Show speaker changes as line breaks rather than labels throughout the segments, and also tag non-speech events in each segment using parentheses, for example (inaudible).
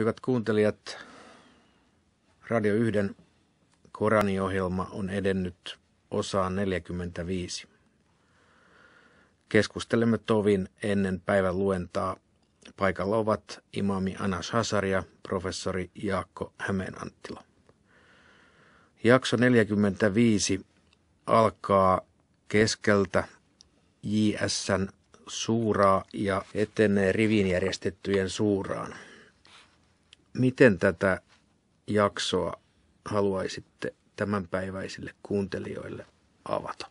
Hyvät kuuntelijat, Radio 1 Koraniohjelma on edennyt osaan 45. Keskustelemme tovin ennen päivän luentaa. Paikalla ovat imami Anas Hasar ja professori Jaakko Hämeenanttila. Jakso 45 alkaa keskeltä JSN suuraa ja etenee rivin järjestettyjen suuraan miten tätä jaksoa haluaisitte tämänpäiväisille kuuntelijoille avata?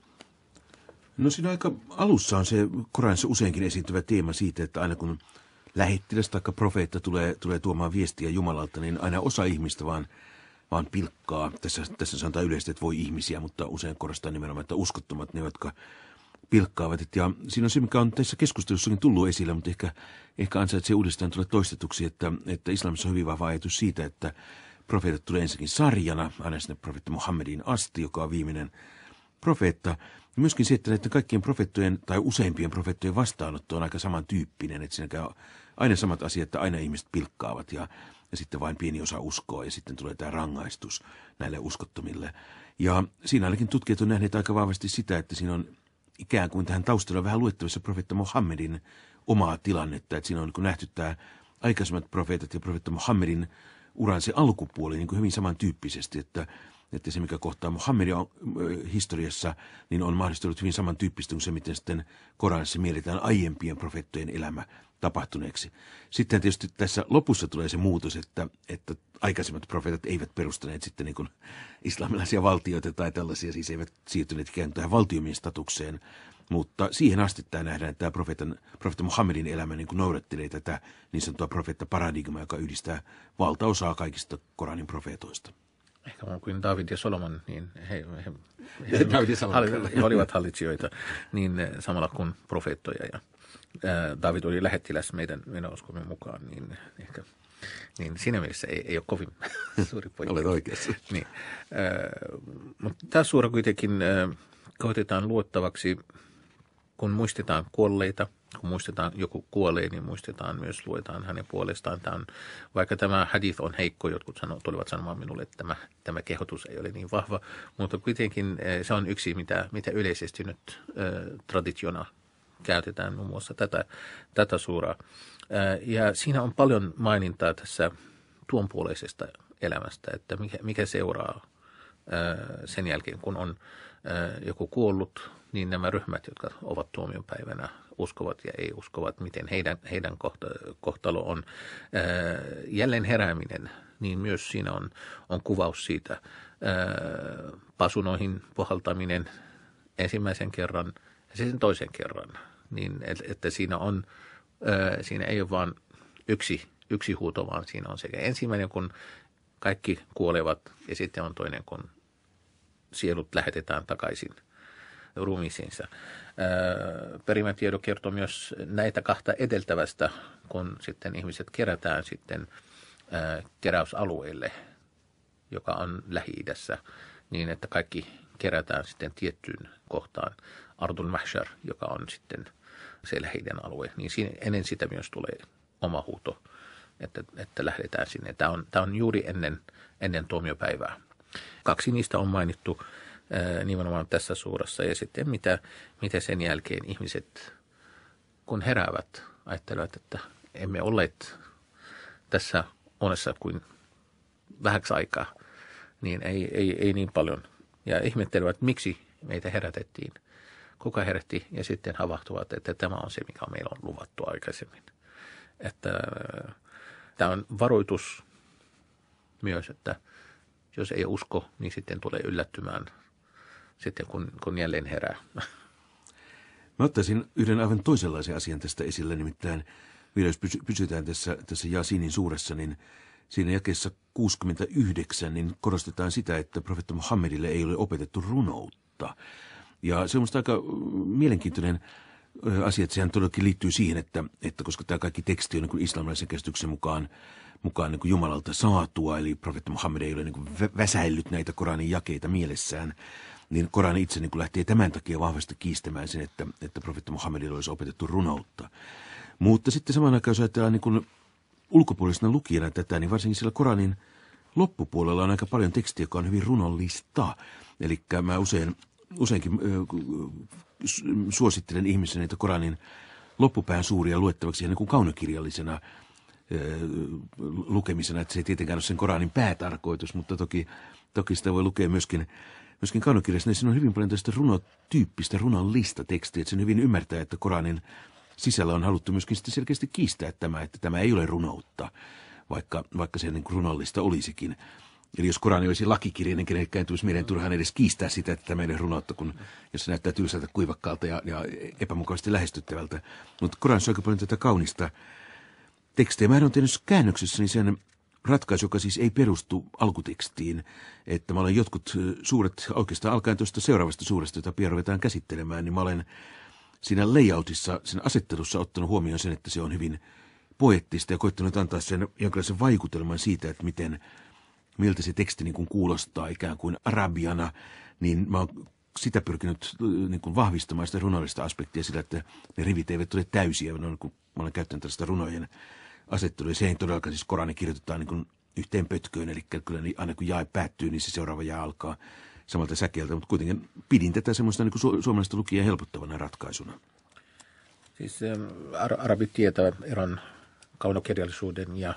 No siinä aika
alussa on se Koranissa useinkin esiintyvä teema siitä, että aina kun lähettiläs tai profeetta tulee, tulee tuomaan viestiä Jumalalta, niin aina osa ihmistä vaan, vaan pilkkaa. Tässä, tässä sanotaan yleisesti, että voi ihmisiä, mutta usein korostaa nimenomaan, että uskottomat ne, jotka pilkkaavat. ja siinä on se, mikä on tässä keskustelussakin tullut esille, mutta ehkä, ehkä ansaitsee uudestaan tulla toistetuksi, että, että islamissa on hyvin vahva ajatus siitä, että profeetat tulee ensinnäkin sarjana, aina sinne profeetta Muhammediin asti, joka on viimeinen profeetta. Ja myöskin se, että näiden kaikkien profeettojen tai useimpien profeettojen vastaanotto on aika samantyyppinen, että siinä käy aina samat asiat, että aina ihmiset pilkkaavat ja, ja sitten vain pieni osa uskoo ja sitten tulee tämä rangaistus näille uskottomille. Ja siinä ainakin tutkijat on nähneet aika vahvasti sitä, että siinä on ikään kuin tähän taustalla vähän luettavissa profeetta Mohammedin omaa tilannetta, että siinä on niin nähty tämä aikaisemmat profeetat ja profeetta Mohammedin uran se alkupuoli niin kuin hyvin samantyyppisesti, että, että se mikä kohtaa Muhammedin historiassa, niin on mahdollistunut hyvin samantyyppistä kuin se, miten sitten Koranissa mielletään aiempien profeettojen elämä tapahtuneeksi. Sitten tietysti tässä lopussa tulee se muutos, että, että aikaisemmat profeetat eivät perustaneet sitten niin kuin islamilaisia valtioita tai tällaisia, siis eivät siirtyneet ikään tähän valtiomien statukseen, mutta siihen asti tämä nähdään, että tämä profeetan, profeetta Muhammedin elämä niin noudattelee tätä niin sanottua profeetta paradigmaa, joka yhdistää valtaosaa kaikista Koranin profeetoista. Ehkä on kuin David ja Solomon, niin he, he,
he, he, David ja Solomon, he olivat
hallitsijoita niin eh,
samalla kuin profeettoja ja Äh, David oli lähettiläs meidän, meidän uskomme mukaan, niin ehkä niin siinä mielessä ei, ei ole kovin (laughs) suuri poikkeus. Olet oikeassa. Niin. Äh, mutta tässä suora kuitenkin äh, koitetaan luottavaksi, kun muistetaan kuolleita, kun muistetaan joku kuolee, niin muistetaan myös, luetaan hänen puolestaan. Tämä on, vaikka tämä hadith on heikko, jotkut sano, tulivat sanomaan minulle, että tämä, tämä kehotus ei ole niin vahva, mutta kuitenkin se on yksi, mitä, mitä yleisesti nyt äh, traditiona käytetään muun muassa tätä, tätä suuraa. Äh, ja siinä on paljon mainintaa tässä tuonpuoleisesta elämästä, että mikä, mikä seuraa äh, sen jälkeen, kun on äh, joku kuollut, niin nämä ryhmät, jotka ovat päivänä uskovat ja ei uskovat, miten heidän, heidän kohtalo on. Jälleen herääminen, niin myös siinä on, on kuvaus siitä. Pasunoihin puhaltaminen ensimmäisen kerran – ja sen toisen kerran. Niin, että siinä, on, siinä ei ole vain yksi, yksi huuto, vaan siinä on sekä ensimmäinen, kun kaikki kuolevat, ja sitten on toinen, kun sielut lähetetään takaisin ruumiisiinsa. Perimätiedo kertoo myös näitä kahta edeltävästä, kun sitten ihmiset kerätään sitten keräysalueelle, joka on lähi niin että kaikki kerätään sitten tiettyyn kohtaan Ardun Mahshar, joka on sitten se lähiden alue, niin siinä, ennen sitä myös tulee oma huuto, että, että lähdetään sinne. Tämä on, tämä on juuri ennen, ennen tuomiopäivää. Kaksi niistä on mainittu nimenomaan tässä suurassa ja sitten mitä, mitä sen jälkeen ihmiset, kun heräävät, ajattelevat, että emme olleet tässä onessa kuin vähäksi aikaa, niin ei, ei, ei niin paljon – ja ihmettelevät, miksi meitä herätettiin, kuka herätti ja sitten havahtuvat, että tämä on se, mikä meillä on luvattu aikaisemmin. Että äh, tämä on varoitus myös, että jos ei usko, niin sitten tulee yllättymään sitten, kun, kun jälleen herää. (laughs)
Mä ottaisin yhden aivan toisenlaisen asian tästä esille, nimittäin vielä jos pysytään tässä, tässä Jasinin suuressa, niin – Siinä jakessa 69 niin korostetaan sitä, että profetta Muhammedille ei ole opetettu runoutta. Ja se on minusta aika mielenkiintoinen asia, että sehän todellakin liittyy siihen, että, että koska tämä kaikki teksti on niin islamilaisen käsityksen mukaan mukaan niin Jumalalta saatua, eli profetta Muhammed ei ole niin väsäillyt näitä Koranin jakeita mielessään, niin Koran itse niin lähtee tämän takia vahvasti kiistämään sen, että, että profetta Muhammedille olisi opetettu runoutta. Mutta sitten samaan aikaan, jos ajatellaan niin ulkopuolisena lukijana tätä, niin varsinkin siellä Koranin loppupuolella on aika paljon tekstiä, joka on hyvin runollista. Eli mä usein, useinkin ö, suosittelen ihmisen, että Koranin loppupään suuria luettavaksi ihan niin kaunokirjallisena ö, lukemisena. Että se ei tietenkään ole sen Koranin päätarkoitus, mutta toki, toki sitä voi lukea myöskin myöskin kaunokirjassa, niin siinä on hyvin paljon tästä runotyyppistä, runallista tekstiä, että sen hyvin ymmärtää, että Koranin sisällä on haluttu myöskin sitten selkeästi kiistää tämä, että tämä ei ole runoutta, vaikka, vaikka se niin runollista olisikin. Eli jos Korani olisi lakikirja, niin kenellekään tulisi meidän turhaan edes kiistää sitä, että tämä ei ole runoutta, kun, jos se näyttää tylsältä, kuivakkaalta ja, ja epämukavasti lähestyttävältä. Mutta Korani on aika paljon tätä kaunista tekstiä. Mä en ole tehnyt käännöksessäni niin sen ratkaisu, joka siis ei perustu alkutekstiin, että mä olen jotkut suuret, oikeastaan alkaen tuosta seuraavasta suuresta, jota pian ruvetaan käsittelemään, niin mä olen siinä layoutissa, sen asettelussa ottanut huomioon sen, että se on hyvin poettista ja koittanut antaa sen jonkinlaisen vaikutelman siitä, että miten, miltä se teksti niin kuin kuulostaa ikään kuin arabiana, niin mä oon sitä pyrkinyt äh, niin kuin vahvistamaan sitä runollista aspektia sillä, että ne rivit eivät ole täysiä. vaan kun mä olen käyttänyt tällaista runojen asettelua. Se ei todellakaan siis Korani kirjoitetaan niin kuin yhteen pötköön, eli kyllä niin aina kun jae päättyy, niin se seuraava jää alkaa samalta säkeltä, mutta kuitenkin pidin tätä semmoista niin su- suomalaista lukijaa helpottavana ratkaisuna.
Siis ähm, ar- arabit tietävät eron
kaunokirjallisuuden
ja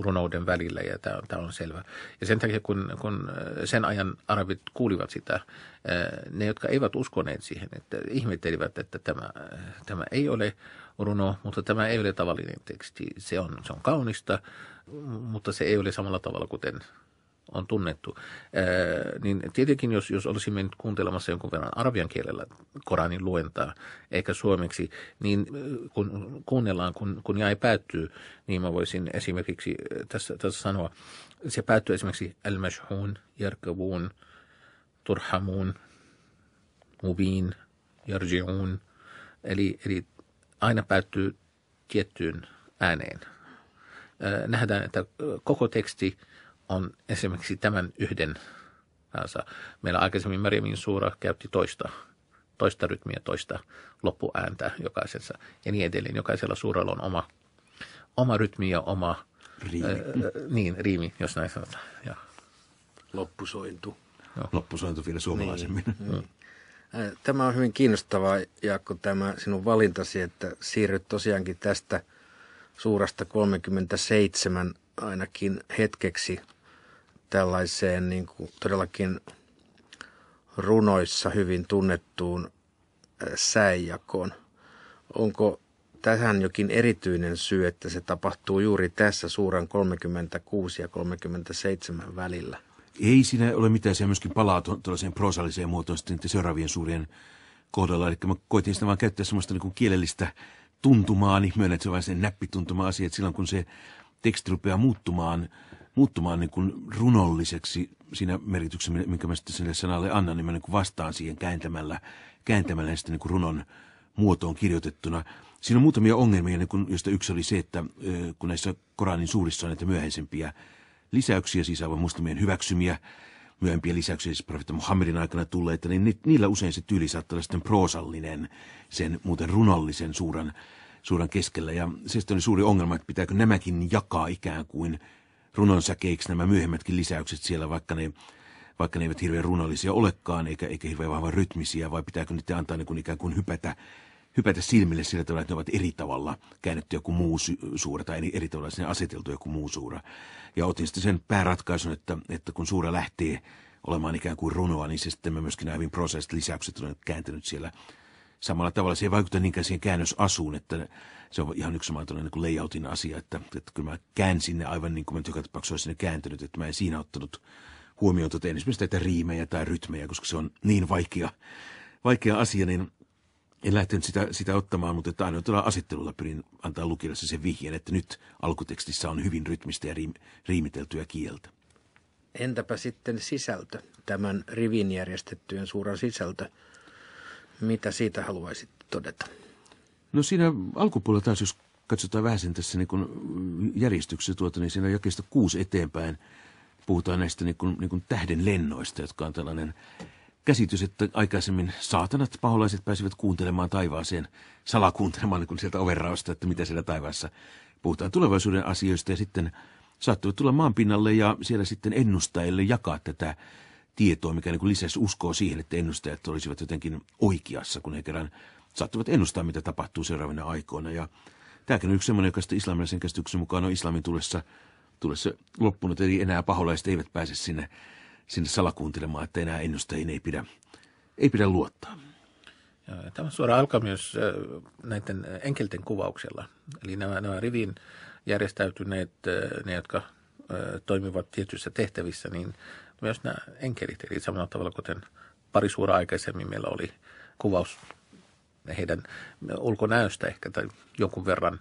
runouden välillä ja tämä on selvä. Ja sen takia, kun, kun äh, sen ajan arabit kuulivat sitä, äh, ne, jotka eivät uskoneet siihen, että ihmettelivät, että tämä, äh, tämä ei ole runo, mutta tämä ei ole tavallinen teksti. Se on, se on kaunista, mutta se ei ole samalla tavalla kuten on tunnettu, niin tietenkin jos, jos olisimme nyt kuuntelemassa jonkun verran arabian kielellä Koranin luentaa, eikä suomeksi, niin kun kuunnellaan, kun, kun jäi päättyy, niin mä voisin esimerkiksi tässä, tässä sanoa, se päättyy esimerkiksi al-mashhun, järkävuun, turhamuun, mubin, jarjiun, eli, eli aina päättyy tiettyyn ääneen. Nähdään, että koko teksti on esimerkiksi tämän yhden Meillä aikaisemmin Mariamin suura käytti toista, toista rytmiä, toista loppuääntä jokaisessa ja niin edelleen. Jokaisella suuralla on oma, oma rytmi ja oma
riimi. äh, niin, riimi, jos näin sanotaan. Ja.
Loppusointu.
Joo. Loppusointu vielä suomalaisemmin. Niin, niin. Tämä on hyvin kiinnostavaa, Jaakko, tämä sinun valintasi, että siirryt tosiaankin tästä suurasta 37 ainakin hetkeksi tällaiseen niin kuin todellakin runoissa hyvin tunnettuun säijakoon. Onko tähän jokin erityinen syy, että se tapahtuu juuri tässä suuren 36 ja 37 välillä?
Ei siinä ole mitään, se myöskin palaa tuollaiseen prosalliseen muotoon sitten seuraavien suurien kohdalla. Eli mä koitin sitä vaan käyttää semmoista niin kuin kielellistä tuntumaa, niin myönnän, että se on vain se näppituntuma asia, että silloin kun se teksti rupeaa muuttumaan, muuttumaan niin kuin runolliseksi siinä merkityksessä, minkä mä sitten sille sanalle annan, niin mä niin kuin vastaan siihen kääntämällä, kääntämällä sitä niin kuin runon muotoon kirjoitettuna. Siinä on muutamia ongelmia, niin kuin, joista yksi oli se, että kun näissä Koranin suurissa on näitä myöhäisempiä lisäyksiä, siis aivan muslimien hyväksymiä, myöhempiä lisäyksiä, siis profeetta Muhammedin aikana tulleita, niin niillä usein se tyyli saattaa olla sitten proosallinen, sen muuten runollisen suuran Suuren keskellä, ja se sitten oli suuri ongelma, että pitääkö nämäkin jakaa ikään kuin runonsäkeiksi nämä myöhemmätkin lisäykset siellä, vaikka ne, vaikka ne eivät hirveän runollisia olekaan, eikä, eikä hirveän vahva rytmisiä, vai pitääkö niitä antaa niin kuin ikään kuin hypätä, hypätä silmille sillä tavalla, että ne ovat eri tavalla käännetty joku muu suura tai eri tavalla sinne aseteltu joku muu suura. Ja otin sitten sen pääratkaisun, että, että kun suura lähtee olemaan ikään kuin runoa, niin se sitten myöskin nämä hyvin prosessit lisäykset on kääntänyt siellä samalla tavalla se ei vaikuta niinkään siihen käännösasuun, että se on ihan yksi sama niin kuin layoutin asia, että, että kyllä mä käänsin ne aivan niin kuin mä nyt joka tapauksessa olisin ne kääntänyt, että mä en siinä ottanut huomioon tuota, esimerkiksi näitä riimejä tai rytmejä, koska se on niin vaikea, vaikea asia, niin en lähtenyt sitä, sitä ottamaan, mutta että ainoa asettelulla pyrin antaa lukijalle sen vihjeen, että nyt alkutekstissä on
hyvin rytmistä ja riim, riimiteltyä kieltä. Entäpä sitten sisältö, tämän rivin järjestettyjen suuran sisältö? Mitä siitä haluaisit todeta?
No siinä alkupuolella taas, jos katsotaan vähän sen tässä niin järjestyksessä, tuota, niin siinä jakeista kuusi eteenpäin puhutaan näistä niin kuin, niin kuin tähden lennoista, jotka on tällainen käsitys, että aikaisemmin saatanat paholaiset pääsivät kuuntelemaan taivaaseen, salakuuntelemaan niin kuin sieltä overraosta, että mitä siellä taivaassa puhutaan tulevaisuuden asioista ja sitten saattoi tulla maan pinnalle ja siellä sitten ennustajille jakaa tätä tietoa, mikä niin lisäisi uskoa siihen, että ennustajat olisivat jotenkin oikeassa, kun he kerran saattavat ennustaa, mitä tapahtuu seuraavina aikoina. Ja tämäkin on yksi sellainen, joka islamilaisen käsityksen mukaan on islamin tulessa, tulessa loppunut, eli enää paholaiset eivät pääse sinne, sinne salakuuntelemaan, että enää ennustajiin ei pidä, ei pidä luottaa.
tämä suora alkaa myös näiden enkelten kuvauksella. Eli nämä, nämä rivin järjestäytyneet, ne jotka toimivat tietyissä tehtävissä, niin myös nämä enkelit, eli samalla tavalla kuten pari suora aikaisemmin meillä oli kuvaus heidän ulkonäöstä ehkä tai jonkun verran,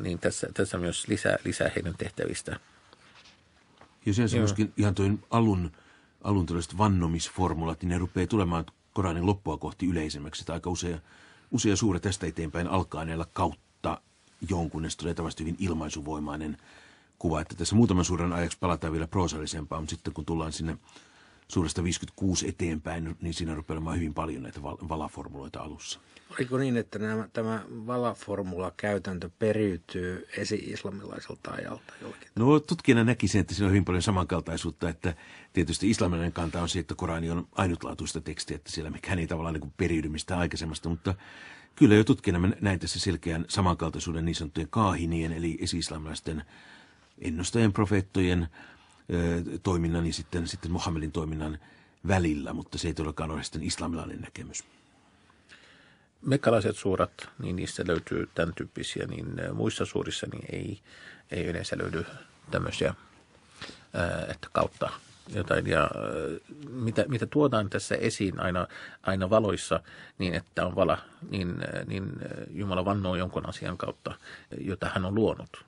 niin tässä, tässä myös lisää, lisää heidän
tehtävistä. Ja sen se myöskin ihan tuon alun, alun tällaiset vannomisformulat, niin ne rupeaa tulemaan Koranin loppua kohti yleisemmäksi. Että aika usea, usea suure tästä eteenpäin alkaa näillä kautta jonkun, ne tulee hyvin ilmaisuvoimainen – kuva, että tässä muutaman suuren ajaksi palataan vielä proosallisempaa, mutta sitten kun tullaan sinne suuresta
56 eteenpäin, niin siinä rupeaa olemaan hyvin paljon näitä valaformuloita alussa. Oliko niin, että nämä, tämä valaformula-käytäntö periytyy esi-islamilaiselta ajalta
No tutkijana näkisin, että siinä on hyvin paljon samankaltaisuutta, että tietysti islamilainen kanta on se, että Korani on ainutlaatuista tekstiä, että siellä mikään ei tavallaan niin periydy mistään aikaisemmasta, mutta kyllä jo tutkijana näin tässä selkeän samankaltaisuuden niin sanottujen kaahinien, eli esi-islamilaisten ennustajien, profeettojen toiminnan ja sitten, sitten Muhammedin toiminnan välillä, mutta se ei todellakaan ole sitten islamilainen näkemys. Mekkalaiset
suurat, niin niistä löytyy tämän tyyppisiä, niin muissa suurissa niin ei, ei yleensä löydy tämmöisiä että kautta jotain. Ja mitä, mitä tuodaan tässä esiin aina, aina valoissa, niin että on vala, niin, niin Jumala vannoo jonkun asian kautta, jota hän on luonut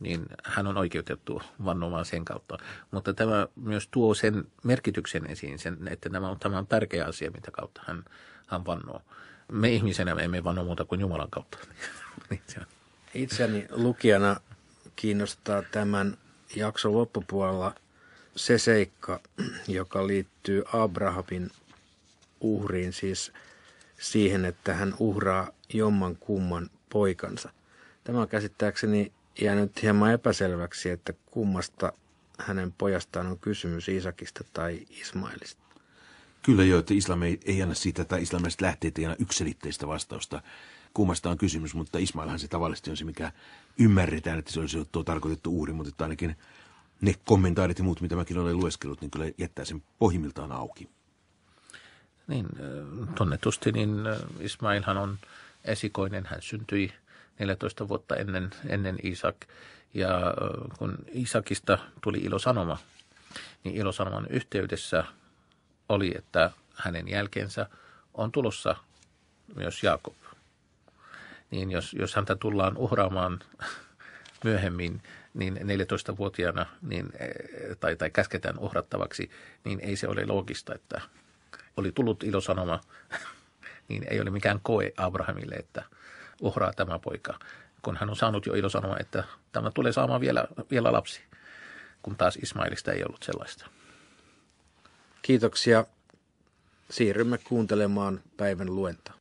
niin hän on oikeutettu vannomaan sen kautta. Mutta tämä myös tuo sen merkityksen esiin, sen, että tämä on, tämä on tärkeä asia, mitä kautta hän, hän vannoo. Me ihmisenä me emme vanno muuta kuin Jumalan kautta. (laughs) Niin
Itseäni lukijana kiinnostaa tämän jakson loppupuolella se seikka, joka liittyy Abrahamin uhriin, siis siihen, että hän uhraa jomman kumman poikansa. Tämä on käsittääkseni jäänyt hieman epäselväksi, että kummasta hänen pojastaan on kysymys, Isakista tai Ismailista. Kyllä joo, että islam ei, ei anna siitä, tai islamilaiset lähteet ei anna yksilitteistä vastausta,
kummasta on kysymys, mutta Ismailhan se tavallisesti on se, mikä ymmärretään, että se olisi tuo tarkoitettu uhri, mutta ainakin ne kommentaarit ja muut, mitä mäkin olen lueskellut, niin kyllä jättää sen pohjimmiltaan auki.
Niin, äh, tunnetusti niin äh, Ismailhan on esikoinen, hän syntyi – 14 vuotta ennen, ennen Isak. Ja kun Isakista tuli ilosanoma, niin ilosanoman yhteydessä oli, että hänen jälkeensä on tulossa myös Jaakob. Niin jos, jos häntä tullaan uhraamaan (laughs) myöhemmin, niin 14-vuotiaana niin, e, tai, tai käsketään uhrattavaksi, niin ei se ole loogista, että oli tullut ilosanoma, (laughs) niin ei ole mikään koe Abrahamille, että – uhraa tämä poika, kun hän on saanut jo ilo sanoa, että tämä tulee saamaan vielä,
vielä lapsi, kun taas Ismailista ei ollut sellaista. Kiitoksia. Siirrymme kuuntelemaan päivän luenta.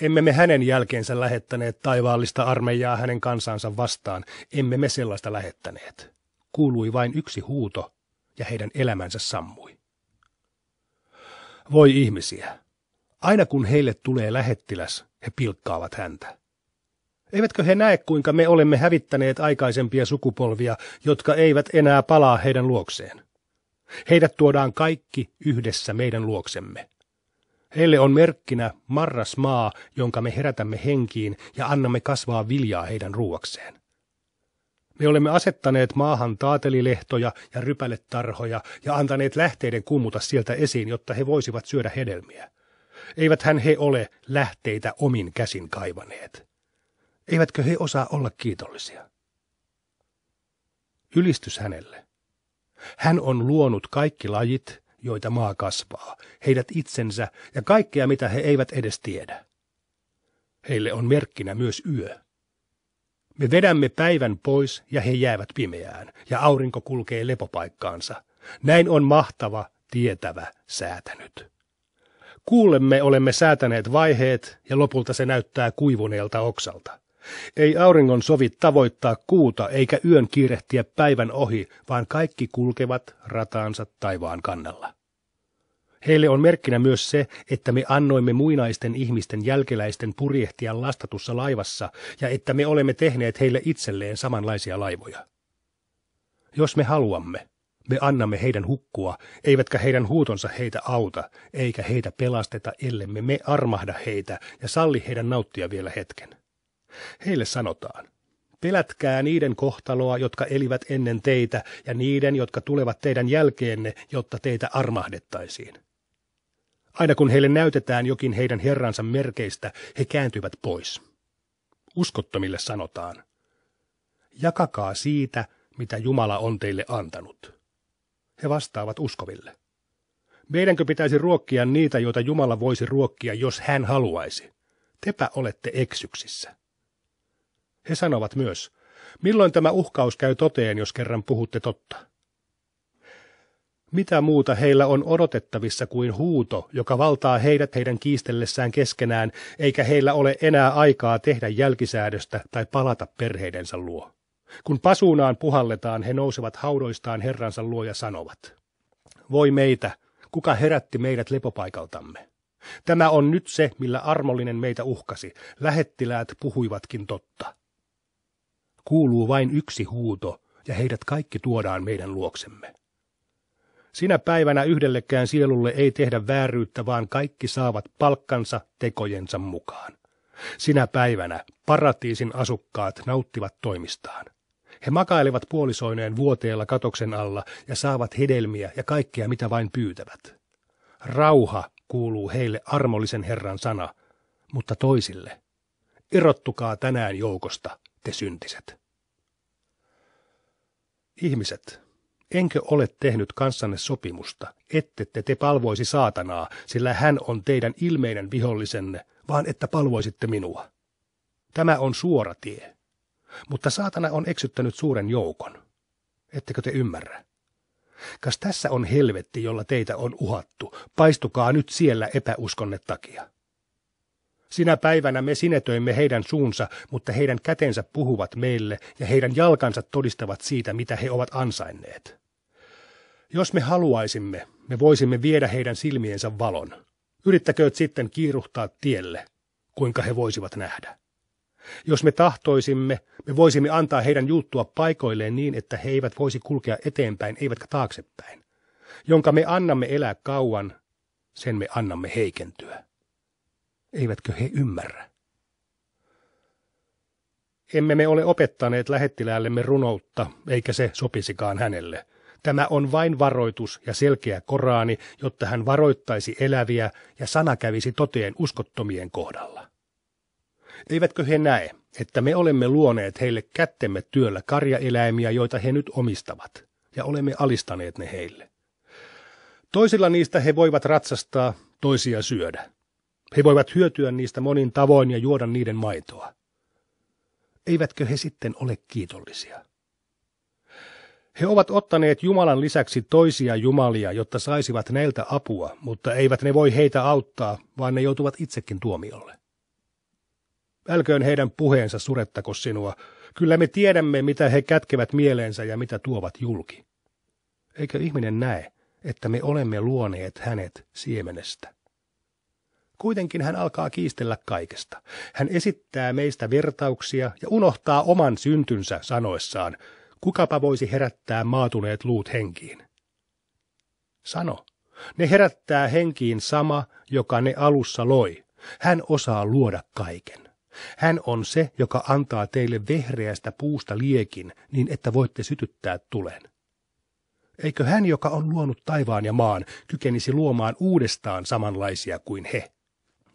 Emme me hänen jälkeensä lähettäneet taivaallista armeijaa hänen kansansa vastaan, emme me sellaista lähettäneet. Kuului vain yksi huuto, ja heidän elämänsä sammui. Voi ihmisiä, Aina kun heille tulee lähettiläs, he pilkkaavat häntä. Eivätkö he näe, kuinka me olemme hävittäneet aikaisempia sukupolvia, jotka eivät enää palaa heidän luokseen? Heidät tuodaan kaikki yhdessä meidän luoksemme. Heille on merkkinä marras maa, jonka me herätämme henkiin ja annamme kasvaa viljaa heidän ruokseen. Me olemme asettaneet maahan taatelilehtoja ja rypäletarhoja ja antaneet lähteiden kummuta sieltä esiin, jotta he voisivat syödä hedelmiä. Eivät hän he ole lähteitä omin käsin kaivaneet. Eivätkö he osaa olla kiitollisia? Ylistys hänelle. Hän on luonut kaikki lajit, joita maa kasvaa, heidät itsensä ja kaikkea, mitä he eivät edes tiedä. Heille on merkkinä myös yö. Me vedämme päivän pois ja he jäävät pimeään, ja aurinko kulkee lepopaikkaansa. Näin on mahtava, tietävä säätänyt. Kuulemme olemme säätäneet vaiheet ja lopulta se näyttää kuivuneelta oksalta. Ei auringon sovi tavoittaa kuuta eikä yön kiirehtiä päivän ohi, vaan kaikki kulkevat rataansa taivaan kannalla. Heille on merkkinä myös se, että me annoimme muinaisten ihmisten jälkeläisten purjehtia lastatussa laivassa ja että me olemme tehneet heille itselleen samanlaisia laivoja. Jos me haluamme, me annamme heidän hukkua, eivätkä heidän huutonsa heitä auta, eikä heitä pelasteta, ellemme me armahda heitä ja salli heidän nauttia vielä hetken. Heille sanotaan, pelätkää niiden kohtaloa, jotka elivät ennen teitä, ja niiden, jotka tulevat teidän jälkeenne, jotta teitä armahdettaisiin. Aina kun heille näytetään jokin heidän herransa merkeistä, he kääntyvät pois. Uskottomille sanotaan, jakakaa siitä, mitä Jumala on teille antanut. He vastaavat uskoville. Meidänkö pitäisi ruokkia niitä, joita Jumala voisi ruokkia, jos hän haluaisi? Tepä olette eksyksissä. He sanovat myös, milloin tämä uhkaus käy toteen, jos kerran puhutte totta? Mitä muuta heillä on odotettavissa kuin huuto, joka valtaa heidät heidän kiistellessään keskenään, eikä heillä ole enää aikaa tehdä jälkisäädöstä tai palata perheidensä luo? Kun pasuunaan puhalletaan, he nousevat haudoistaan herransa luo ja sanovat, voi meitä, kuka herätti meidät lepopaikaltamme. Tämä on nyt se, millä armollinen meitä uhkasi. Lähettiläät puhuivatkin totta. Kuuluu vain yksi huuto, ja heidät kaikki tuodaan meidän luoksemme. Sinä päivänä yhdellekään sielulle ei tehdä vääryyttä, vaan kaikki saavat palkkansa tekojensa mukaan. Sinä päivänä paratiisin asukkaat nauttivat toimistaan. He makailevat puolisoineen vuoteella katoksen alla ja saavat hedelmiä ja kaikkea, mitä vain pyytävät. Rauha kuuluu heille armollisen Herran sana, mutta toisille. Irrottukaa tänään joukosta, te syntiset. Ihmiset, enkö ole tehnyt kanssanne sopimusta, ettette te palvoisi saatanaa, sillä hän on teidän ilmeinen vihollisenne, vaan että palvoisitte minua. Tämä on suora tie mutta saatana on eksyttänyt suuren joukon. Ettekö te ymmärrä? Kas tässä on helvetti, jolla teitä on uhattu. Paistukaa nyt siellä epäuskonne takia. Sinä päivänä me sinetöimme heidän suunsa, mutta heidän kätensä puhuvat meille ja heidän jalkansa todistavat siitä, mitä he ovat ansainneet. Jos me haluaisimme, me voisimme viedä heidän silmiensä valon. Yrittäkööt sitten kiiruhtaa tielle, kuinka he voisivat nähdä. Jos me tahtoisimme, me voisimme antaa heidän juuttua paikoilleen niin, että he eivät voisi kulkea eteenpäin eivätkä taaksepäin. Jonka me annamme elää kauan, sen me annamme heikentyä. Eivätkö he ymmärrä? Emme me ole opettaneet lähettiläällemme runoutta, eikä se sopisikaan hänelle. Tämä on vain varoitus ja selkeä Koraani, jotta hän varoittaisi eläviä ja sana kävisi toteen uskottomien kohdalla. Eivätkö he näe, että me olemme luoneet heille kättemme työllä karjaeläimiä, joita he nyt omistavat, ja olemme alistaneet ne heille? Toisilla niistä he voivat ratsastaa, toisia syödä. He voivat hyötyä niistä monin tavoin ja juoda niiden maitoa. Eivätkö he sitten ole kiitollisia? He ovat ottaneet Jumalan lisäksi toisia jumalia, jotta saisivat näiltä apua, mutta eivät ne voi heitä auttaa, vaan ne joutuvat itsekin tuomiolle. Älköön heidän puheensa surettako sinua. Kyllä me tiedämme, mitä he kätkevät mieleensä ja mitä tuovat julki. Eikö ihminen näe, että me olemme luoneet hänet siemenestä? Kuitenkin hän alkaa kiistellä kaikesta. Hän esittää meistä vertauksia ja unohtaa oman syntynsä sanoessaan, Kukapa voisi herättää maatuneet luut henkiin? Sano. Ne herättää henkiin sama, joka ne alussa loi. Hän osaa luoda kaiken. Hän on se, joka antaa teille vehreästä puusta liekin, niin että voitte sytyttää tulen. Eikö hän, joka on luonut taivaan ja maan, kykenisi luomaan uudestaan samanlaisia kuin he?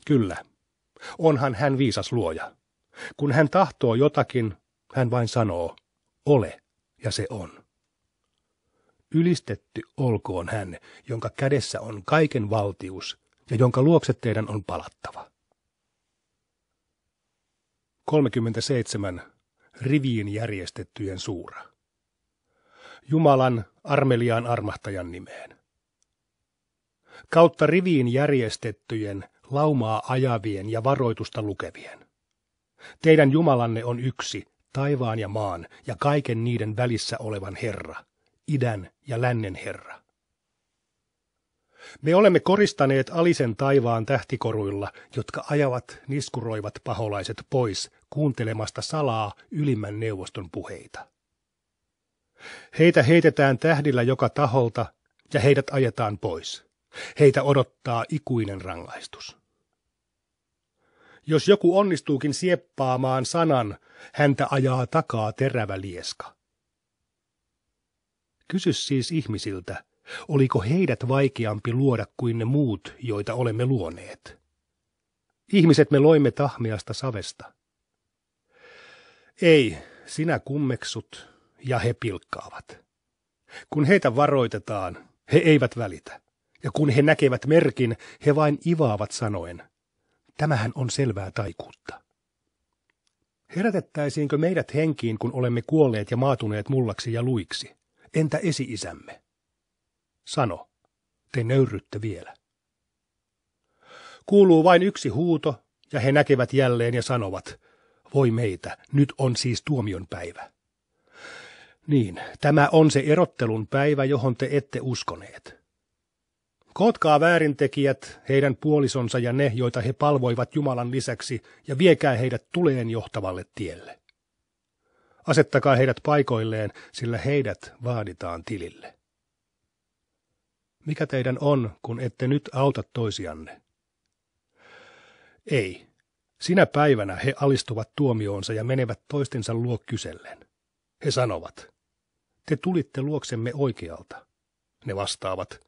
Kyllä. Onhan hän viisas luoja. Kun hän tahtoo jotakin, hän vain sanoo, ole, ja se on. Ylistetty olkoon hän, jonka kädessä on kaiken valtius ja jonka luokse teidän on palattava. 37 riviin järjestettyjen suura. Jumalan armeliaan armahtajan nimeen. Kautta riviin järjestettyjen, laumaa ajavien ja varoitusta lukevien. Teidän Jumalanne on yksi, taivaan ja maan ja kaiken niiden välissä olevan Herra, idän ja lännen Herra. Me olemme koristaneet alisen taivaan tähtikoruilla, jotka ajavat niskuroivat paholaiset pois kuuntelemasta salaa ylimmän neuvoston puheita. Heitä heitetään tähdillä joka taholta ja heidät ajetaan pois. Heitä odottaa ikuinen rangaistus. Jos joku onnistuukin sieppaamaan sanan, häntä ajaa takaa terävä lieska. Kysy siis ihmisiltä, Oliko heidät vaikeampi luoda kuin ne muut, joita olemme luoneet? Ihmiset me loimme tahmiasta savesta. Ei, sinä kummeksut ja he pilkkaavat. Kun heitä varoitetaan, he eivät välitä. Ja kun he näkevät merkin, he vain ivaavat sanoen. Tämähän on selvää taikuutta. Herätettäisiinkö meidät henkiin, kun olemme kuolleet ja maatuneet mullaksi ja luiksi? Entä esi-isämme? Sano, te nöyrrytte vielä. Kuuluu vain yksi huuto, ja he näkevät jälleen ja sanovat, voi meitä, nyt on siis tuomion päivä. Niin, tämä on se erottelun päivä, johon te ette uskoneet. Kotkaa väärintekijät, heidän puolisonsa ja ne, joita he palvoivat Jumalan lisäksi, ja viekää heidät tuleen johtavalle tielle. Asettakaa heidät paikoilleen, sillä heidät vaaditaan tilille mikä teidän on, kun ette nyt auta toisianne? Ei. Sinä päivänä he alistuvat tuomioonsa ja menevät toistensa luo kysellen. He sanovat, te tulitte luoksemme oikealta. Ne vastaavat,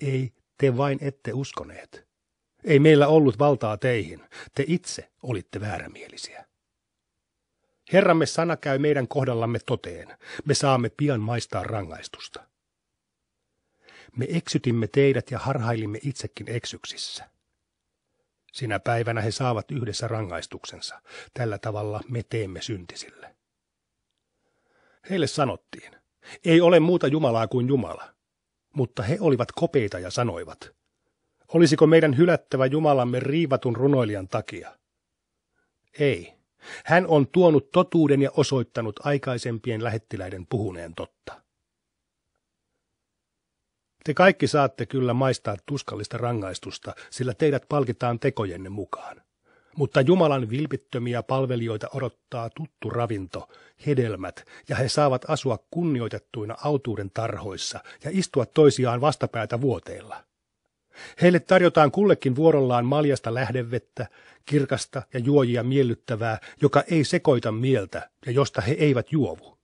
ei, te vain ette uskoneet. Ei meillä ollut valtaa teihin, te itse olitte väärämielisiä. Herramme sana käy meidän kohdallamme toteen, me saamme pian maistaa rangaistusta. Me eksytimme teidät ja harhailimme itsekin eksyksissä. Sinä päivänä he saavat yhdessä rangaistuksensa. Tällä tavalla me teemme syntisille. Heille sanottiin, ei ole muuta Jumalaa kuin Jumala. Mutta he olivat kopeita ja sanoivat, olisiko meidän hylättävä Jumalamme riivatun runoilijan takia? Ei. Hän on tuonut totuuden ja osoittanut aikaisempien lähettiläiden puhuneen totta. Te kaikki saatte kyllä maistaa tuskallista rangaistusta, sillä teidät palkitaan tekojenne mukaan. Mutta Jumalan vilpittömiä palvelijoita odottaa tuttu ravinto, hedelmät, ja he saavat asua kunnioitettuina autuuden tarhoissa ja istua toisiaan vastapäätä vuoteilla. Heille tarjotaan kullekin vuorollaan maljasta lähdevettä, kirkasta ja juojia miellyttävää, joka ei sekoita mieltä ja josta he eivät juovu.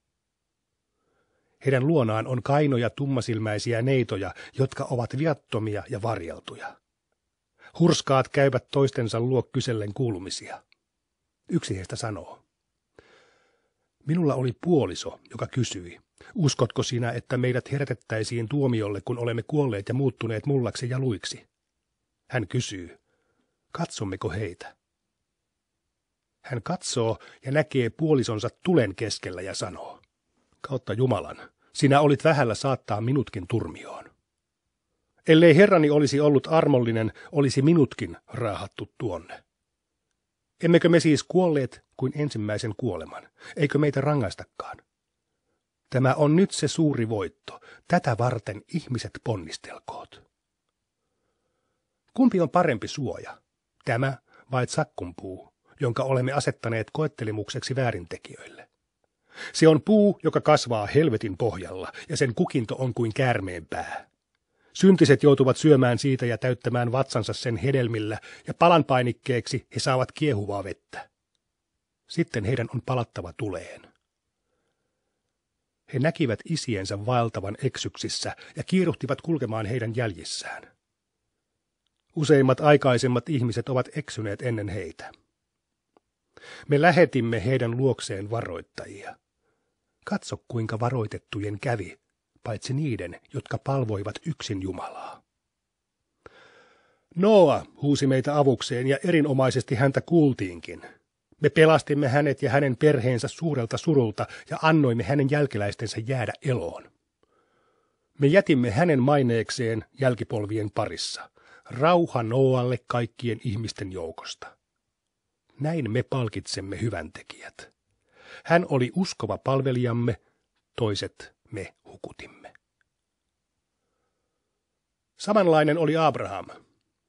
Heidän luonaan on kainoja tummasilmäisiä neitoja, jotka ovat viattomia ja varjeltuja. Hurskaat käyvät toistensa luo kysellen kuulumisia. Yksi heistä sanoo. Minulla oli puoliso, joka kysyi, uskotko sinä, että meidät herätettäisiin tuomiolle, kun olemme kuolleet ja muuttuneet mullaksi ja luiksi? Hän kysyy, katsommeko heitä? Hän katsoo ja näkee puolisonsa tulen keskellä ja sanoo, kautta Jumalan, sinä olit vähällä saattaa minutkin turmioon. Ellei herrani olisi ollut armollinen, olisi minutkin raahattu tuonne. Emmekö me siis kuolleet kuin ensimmäisen kuoleman? Eikö meitä rangaistakaan? Tämä on nyt se suuri voitto. Tätä varten ihmiset ponnistelkoot. Kumpi on parempi suoja? Tämä vai sakkunpuu, jonka olemme asettaneet koettelimukseksi väärintekijöille? Se on puu, joka kasvaa helvetin pohjalla, ja sen kukinto on kuin käärmeen pää. Syntiset joutuvat syömään siitä ja täyttämään vatsansa sen hedelmillä, ja palanpainikkeeksi he saavat kiehuvaa vettä. Sitten heidän on palattava tuleen. He näkivät isiensä valtavan eksyksissä ja kiiruhtivat kulkemaan heidän jäljissään. Useimmat aikaisemmat ihmiset ovat eksyneet ennen heitä. Me lähetimme heidän luokseen varoittajia. Katso, kuinka varoitettujen kävi, paitsi niiden, jotka palvoivat yksin Jumalaa. Noa huusi meitä avukseen ja erinomaisesti häntä kuultiinkin. Me pelastimme hänet ja hänen perheensä suurelta surulta ja annoimme hänen jälkeläistensä jäädä eloon. Me jätimme hänen maineekseen jälkipolvien parissa. Rauha Noalle kaikkien ihmisten joukosta. Näin me palkitsemme hyväntekijät. Hän oli uskova palvelijamme, toiset me hukutimme. Samanlainen oli Abraham.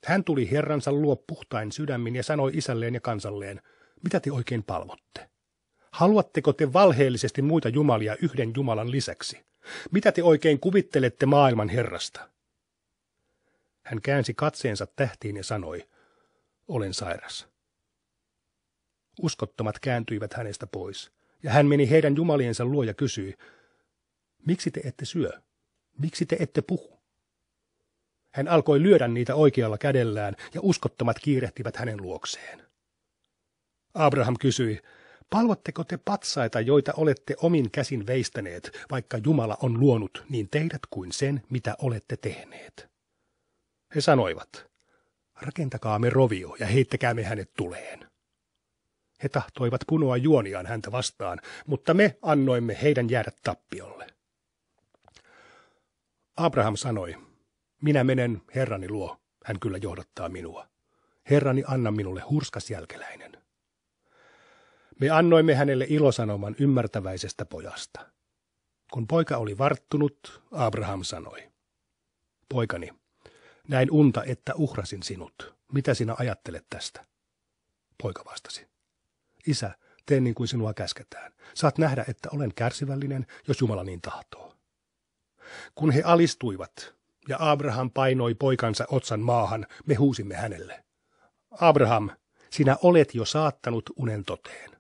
Hän tuli Herransa luo puhtain sydämin ja sanoi isälleen ja kansalleen, mitä te oikein palvotte? Haluatteko te valheellisesti muita jumalia yhden Jumalan lisäksi? Mitä te oikein kuvittelette maailman Herrasta? Hän käänsi katseensa tähtiin ja sanoi, olen sairas. Uskottomat kääntyivät hänestä pois. Ja hän meni heidän jumaliensa luo ja kysyi, miksi te ette syö? Miksi te ette puhu? Hän alkoi lyödä niitä oikealla kädellään, ja uskottomat kiirehtivät hänen luokseen. Abraham kysyi, palvotteko te patsaita, joita olette omin käsin veistäneet, vaikka Jumala on luonut niin teidät kuin sen, mitä olette tehneet? He sanoivat, rakentakaa me rovio ja me hänet tuleen. He tahtoivat punoa juoniaan häntä vastaan, mutta me annoimme heidän jäädä tappiolle. Abraham sanoi, minä menen herrani luo, hän kyllä johdattaa minua. Herrani anna minulle hurskas jälkeläinen. Me annoimme hänelle ilosanoman ymmärtäväisestä pojasta. Kun poika oli varttunut, Abraham sanoi, poikani, näin unta, että uhrasin sinut. Mitä sinä ajattelet tästä? Poika vastasi, isä, tee niin kuin sinua käsketään. Saat nähdä, että olen kärsivällinen, jos Jumala niin tahtoo. Kun he alistuivat ja Abraham painoi poikansa otsan maahan, me huusimme hänelle. Abraham, sinä olet jo saattanut unen toteen.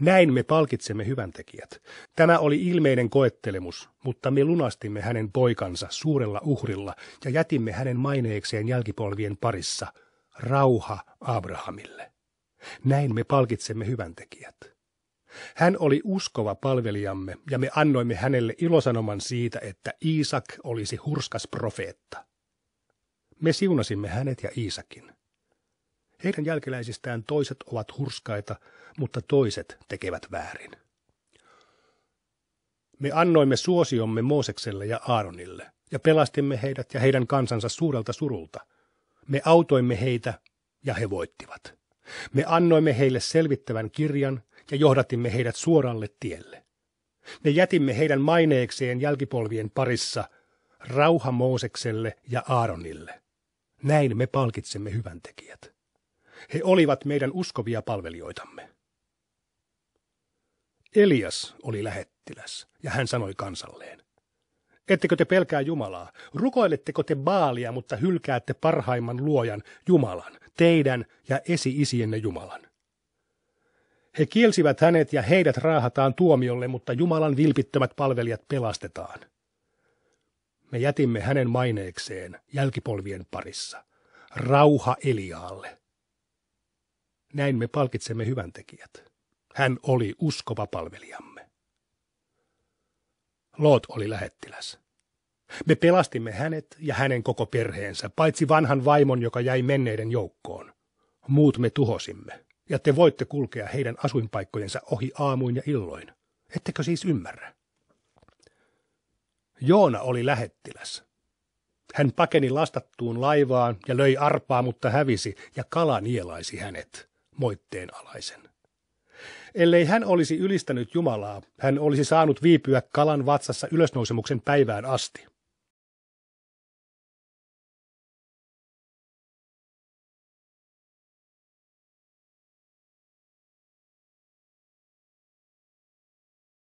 Näin me palkitsemme hyväntekijät. Tämä oli ilmeinen koettelemus, mutta me lunastimme hänen poikansa suurella uhrilla ja jätimme hänen maineekseen jälkipolvien parissa. Rauha Abrahamille. Näin me palkitsemme hyväntekijät. Hän oli uskova palvelijamme ja me annoimme hänelle ilosanoman siitä, että Iisak olisi hurskas profeetta. Me siunasimme hänet ja Iisakin. Heidän jälkeläisistään toiset ovat hurskaita, mutta toiset tekevät väärin. Me annoimme suosiomme Moosekselle ja Aaronille ja pelastimme heidät ja heidän kansansa suurelta surulta. Me autoimme heitä ja he voittivat. Me annoimme heille selvittävän kirjan ja johdatimme heidät suoralle tielle. Me jätimme heidän maineekseen jälkipolvien parissa rauha Moosekselle ja Aaronille. Näin me palkitsemme hyväntekijät. He olivat meidän uskovia palvelijoitamme. Elias oli lähettiläs, ja hän sanoi kansalleen. Ettekö te pelkää Jumalaa? Rukoiletteko te Baalia, mutta hylkäätte parhaimman luojan, Jumalan? teidän ja esi-isienne Jumalan. He kielsivät hänet ja heidät raahataan tuomiolle, mutta Jumalan vilpittömät palvelijat pelastetaan. Me jätimme hänen maineekseen jälkipolvien parissa. Rauha Eliaalle. Näin me palkitsemme hyväntekijät. Hän oli uskova palvelijamme. Loot oli lähettiläs. Me pelastimme hänet ja hänen koko perheensä, paitsi vanhan vaimon, joka jäi menneiden joukkoon. Muut me tuhosimme, ja te voitte kulkea heidän asuinpaikkojensa ohi aamuin ja illoin. Ettekö siis ymmärrä? Joona oli lähettiläs. Hän pakeni lastattuun laivaan ja löi arpaa, mutta hävisi, ja kala nielaisi hänet, moitteen alaisen. Ellei hän olisi ylistänyt Jumalaa, hän olisi saanut viipyä kalan vatsassa ylösnousemuksen päivään asti.